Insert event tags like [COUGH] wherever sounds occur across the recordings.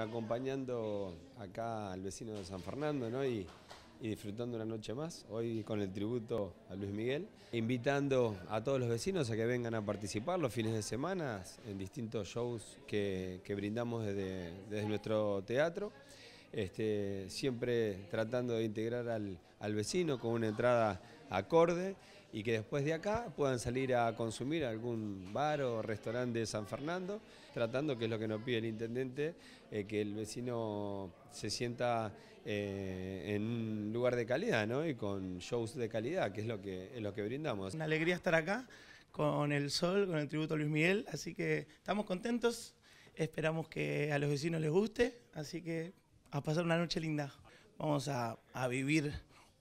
Acompañando acá al vecino de San Fernando ¿no? y, disfrutando una noche más, hoy con el tributo a Luis Miguel, invitando a todos los vecinos a que vengan a participar los fines de semana en distintos shows que, brindamos desde, desde nuestro teatro. Este, siempre tratando de integrar al, vecino con una entrada acorde y que después de acá puedan salir a consumir algún bar o restaurante de San Fernando, tratando, que es lo que nos pide el intendente, eh, que el vecino se sienta eh, en un lugar de calidad ¿no? y con shows de calidad, que es lo que, es lo que brindamos. Una alegría estar acá con el sol, con el tributo a Luis Miguel, así que estamos contentos, esperamos que a los vecinos les guste, así que a pasar una noche linda. Vamos a, vivir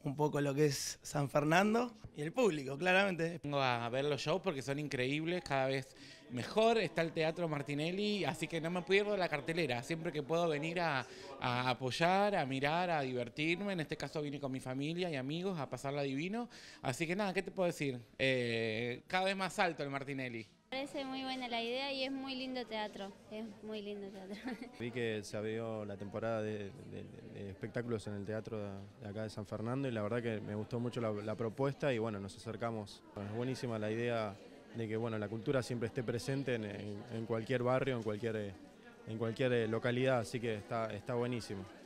un poco lo que es San Fernando y el público, claramente. Vengo a ver los shows porque son increíbles, cada vez mejor está el Teatro Martinelli, así que no me pierdo la cartelera, siempre que puedo venir a, apoyar, a mirar, a divertirme, en este caso vine con mi familia y amigos a pasarla divino, así que nada, ¿qué te puedo decir? Eh, cada vez más alto el Martinelli parece muy buena la idea y es muy lindo teatro, es muy lindo teatro. [LAUGHS] Vi que se abrió la temporada de, espectáculos en el teatro de acá de San Fernando y la verdad que me gustó mucho la, propuesta y bueno, nos acercamos. es buenísima la idea de que bueno, la cultura siempre esté presente en, en cualquier barrio, en cualquier, eh, en cualquier eh, localidad, así que está, está buenísimo.